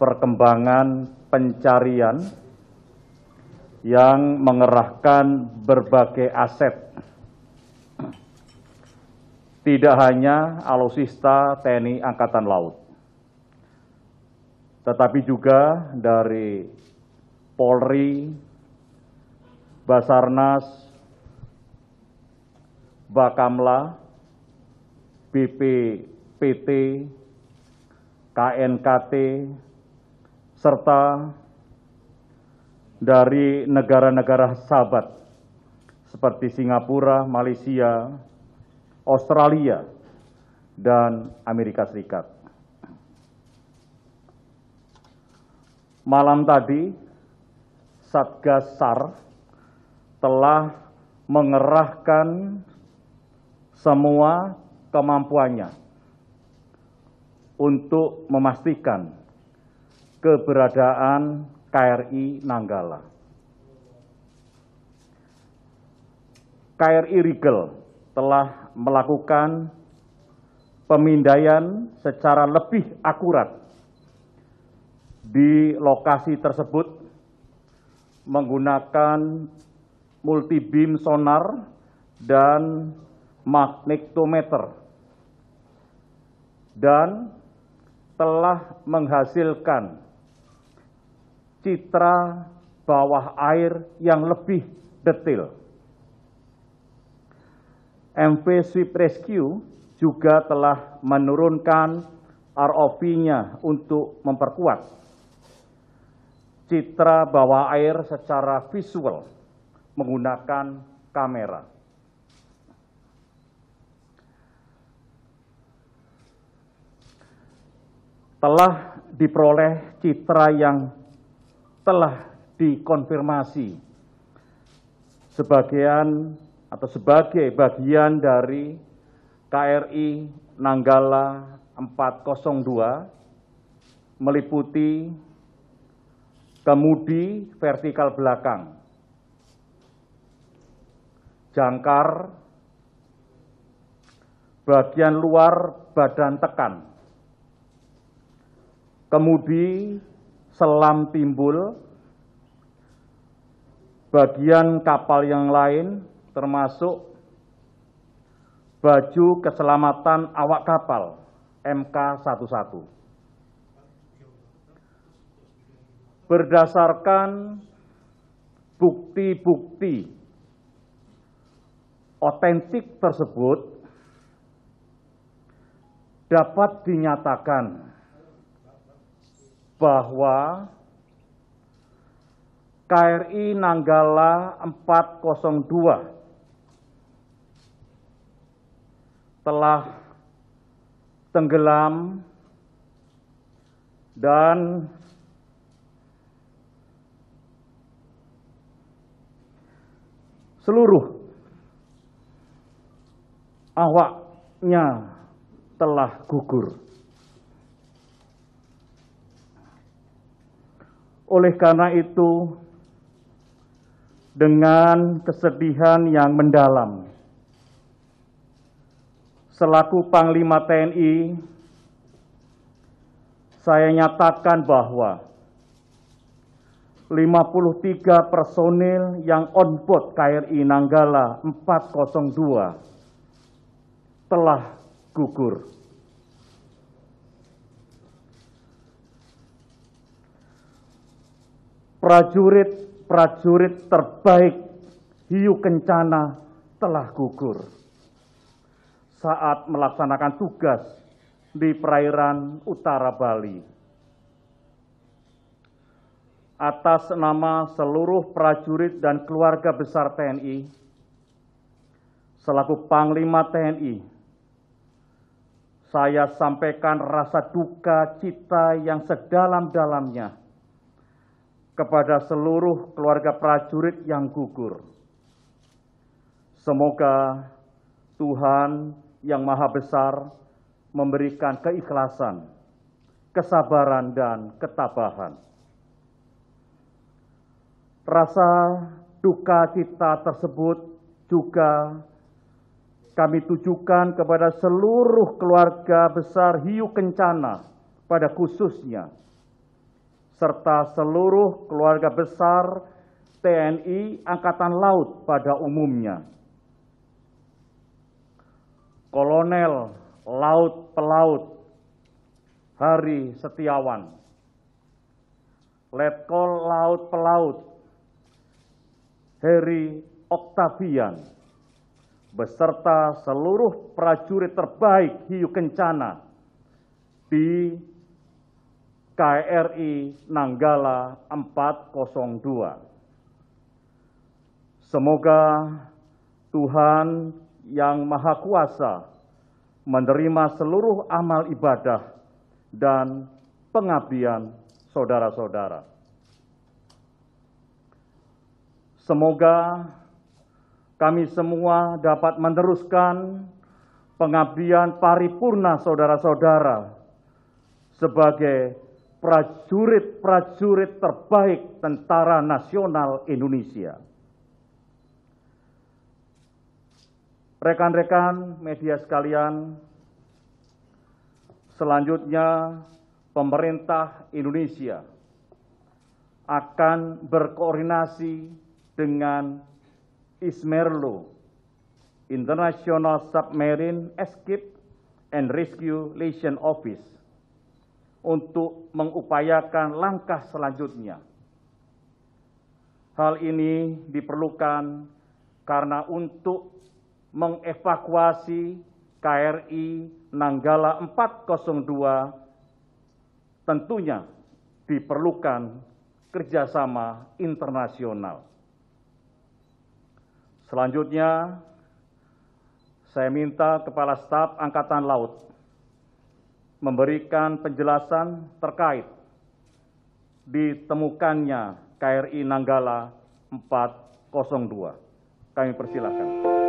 perkembangan pencarian yang mengerahkan berbagai aset. Tidak hanya ALUSISTA TNI Angkatan Laut, tetapi juga dari Polri, Basarnas, Bakamla, BPPT, KNKT, serta dari negara-negara sahabat seperti Singapura, Malaysia, Australia, dan Amerika Serikat. Malam tadi, Satgas SAR telah mengerahkan semua kemampuannya untuk memastikan keberadaan KRI Nanggala. KRI Rigel telah melakukan pemindaian secara lebih akurat di lokasi tersebut menggunakan multibeam sonar dan magnetometer dan telah menghasilkan citra bawah air yang lebih detil. MV Swift Rescue juga telah menurunkan ROV-nya untuk memperkuat citra bawah air secara visual menggunakan kamera. Telah diperoleh citra yang telah dikonfirmasi sebagian atau sebagai bagian dari KRI Nanggala 402 meliputi kemudi vertikal belakang, jangkar, bagian luar badan tekan, kemudi selam timbul, bagian kapal yang lain termasuk baju keselamatan awak kapal MK11. Berdasarkan bukti-bukti otentik tersebut dapat dinyatakan bahwa KRI Nanggala 402 telah tenggelam dan seluruh awaknya telah gugur. Oleh karena itu, dengan kesedihan yang mendalam, selaku Panglima TNI, saya nyatakan bahwa 53 personil yang on board KRI Nanggala 402 telah gugur. prajurit-prajurit terbaik Hiu Kencana telah gugur saat melaksanakan tugas di perairan utara Bali. Atas nama seluruh prajurit dan keluarga besar TNI, selaku Panglima TNI, saya sampaikan rasa duka cita yang sedalam-dalamnya kepada seluruh keluarga prajurit yang gugur. Semoga Tuhan yang Maha Besar memberikan keikhlasan, kesabaran, dan ketabahan. Rasa duka cita tersebut juga kami tujukan kepada seluruh keluarga besar hiu kencana pada khususnya serta seluruh keluarga besar TNI Angkatan Laut pada umumnya. Kolonel Laut Pelaut Hari Setiawan, Letkol Laut Pelaut Heri Oktavian, beserta seluruh prajurit terbaik Hiu Kencana di KRI Nanggala 402. Semoga Tuhan yang Maha Kuasa menerima seluruh amal ibadah dan pengabdian saudara-saudara. Semoga kami semua dapat meneruskan pengabdian paripurna saudara-saudara sebagai prajurit-prajurit terbaik Tentara Nasional Indonesia. Rekan-rekan media sekalian, selanjutnya pemerintah Indonesia akan berkoordinasi dengan Ismerlo, International Submarine Escape and Rescue Liaison Office, untuk mengupayakan langkah selanjutnya. Hal ini diperlukan karena untuk mengevakuasi KRI Nanggala 402 tentunya diperlukan kerjasama internasional. Selanjutnya, saya minta Kepala Staf Angkatan Laut memberikan penjelasan terkait ditemukannya KRI Nanggala 402. Kami persilahkan.